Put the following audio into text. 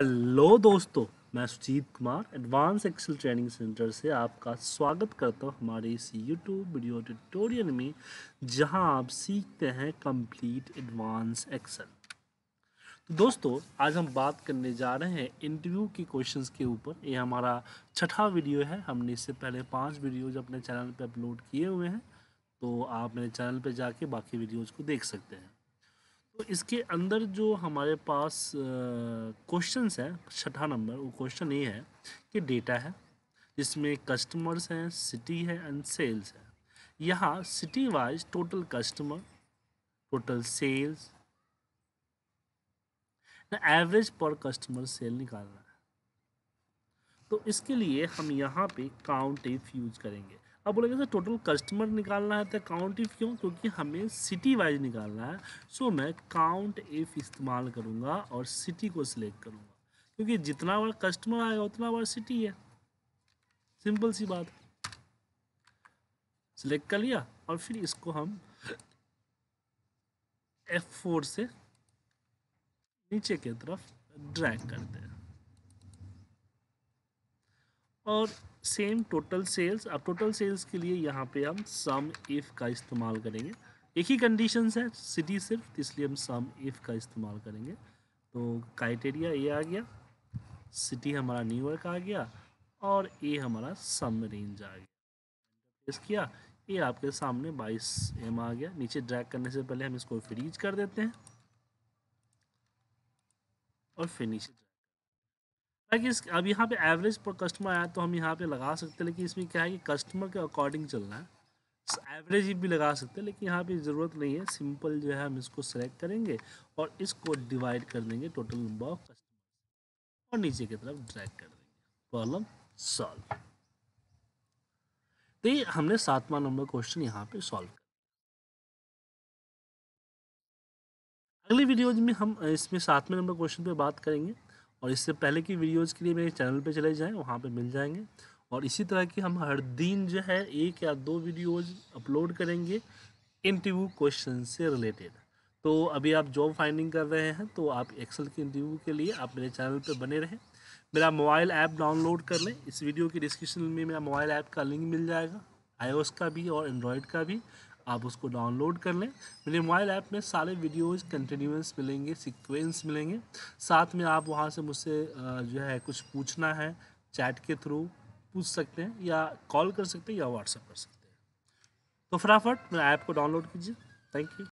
hello दोस्तों मैं Sujeet Kumar advance Excel training centre से आपका स्वागत करता हूँ हमारे इस यूट्यूब वीडियो ट्यूटोरियल में जहाँ आप सीखते हैं कंप्लीट एडवांस एक्सेल तो दोस्तों आज हम बात करने जा रहे हैं इंटरव्यू के क्वेश्चंस के ऊपर ये हमारा छठा वीडियो है हमने इससे पहले पांच वीडियोज अपने चैनल पर अपलोड किए हुए हैं तो आप मेरे चैनल पर जाके बाकी वीडियोज़ को देख सकते हैं तो इसके अंदर जो हमारे पास क्वेश्चन है छठा नंबर वो क्वेश्चन ये है कि डेटा है जिसमें कस्टमर्स हैं सिटी है एंड सेल्स है यहाँ city wise total customer total sales average per customer sale निकालना है तो इसके लिए हम यहाँ पे काउंट इफ यूज करेंगे अब बोलेंगे सर टोटल कस्टमर निकालना है तो काउंट इफ़ क्यों क्योंकि हमें सिटी वाइज निकालना है सो मैं काउंट इफ़ इस्तेमाल करूँगा और सिटी को सिलेक्ट करूँगा क्योंकि जितना बार कस्टमर आएगा उतना बार सिटी है सिंपल सी बात सिलेक्ट कर लिया और फिर इसको हम एफ फोर से नीचे की तरफ ड्रैग करते हैं और सेम टोटल सेल्स अब टोटल सेल्स के लिए यहाँ पे हम सम इफ़ का इस्तेमाल करेंगे एक ही कंडीशन है सिटी सिर्फ इसलिए हम सम इफ़ का इस्तेमाल करेंगे तो क्राइटेरिया ये आ गया सिटी हमारा न्यूयॉर्क आ गया और ए हमारा सम रेंज आ गया इस किया ये आपके सामने 22 एम आ गया नीचे ड्रैग करने से पहले हम इसको फ्रीज कर देते हैं और फिनिश ताकि इस अब यहाँ पे एवरेज पर कस्टमर आया तो हम यहाँ पे लगा सकते हैं लेकिन इसमें क्या है कि कस्टमर के अकॉर्डिंग चलना है एवरेज भी लगा सकते हैं लेकिन यहाँ पे ज़रूरत नहीं है सिंपल जो है हम इसको सेलेक्ट करेंगे और इसको डिवाइड कर देंगे टोटल नंबर ऑफ कस्टमर और नीचे की तरफ ड्रैक कर देंगे प्रॉब्लम सॉल्व तो ये हमने सातवां नंबर क्वेश्चन यहाँ पे सॉल्व अगली वीडियोज में हम इसमें सातवें नंबर क्वेश्चन पे बात करेंगे और इससे पहले की वीडियोज़ के लिए मेरे चैनल पर चले जाएँ वहाँ पर मिल जाएंगे और इसी तरह की हम हर दिन जो है एक या दो वीडियोज़ अपलोड करेंगे इंटरव्यू क्वेश्चन से रिलेटेड तो अभी आप जॉब फाइंडिंग कर रहे हैं तो आप एक्सेल के इंटरव्यू के लिए आप मेरे चैनल पर बने रहें मेरा मोबाइल ऐप डाउनलोड कर लें इस वीडियो के डिस्क्रिप्शन में मेरा मोबाइल ऐप का लिंक मिल जाएगा आईओएस का भी और एंड्रॉयड का भी आप उसको डाउनलोड कर लें मेरे मोबाइल ऐप में सारे वीडियोज़ कंटिन्यूस मिलेंगे सिक्वेंस मिलेंगे साथ में आप वहाँ से मुझसे जो है कुछ पूछना है चैट के थ्रू पूछ सकते हैं या कॉल कर सकते हैं या व्हाट्सएप कर सकते हैं तो फटाफट मेरा ऐप को डाउनलोड कीजिए थैंक यू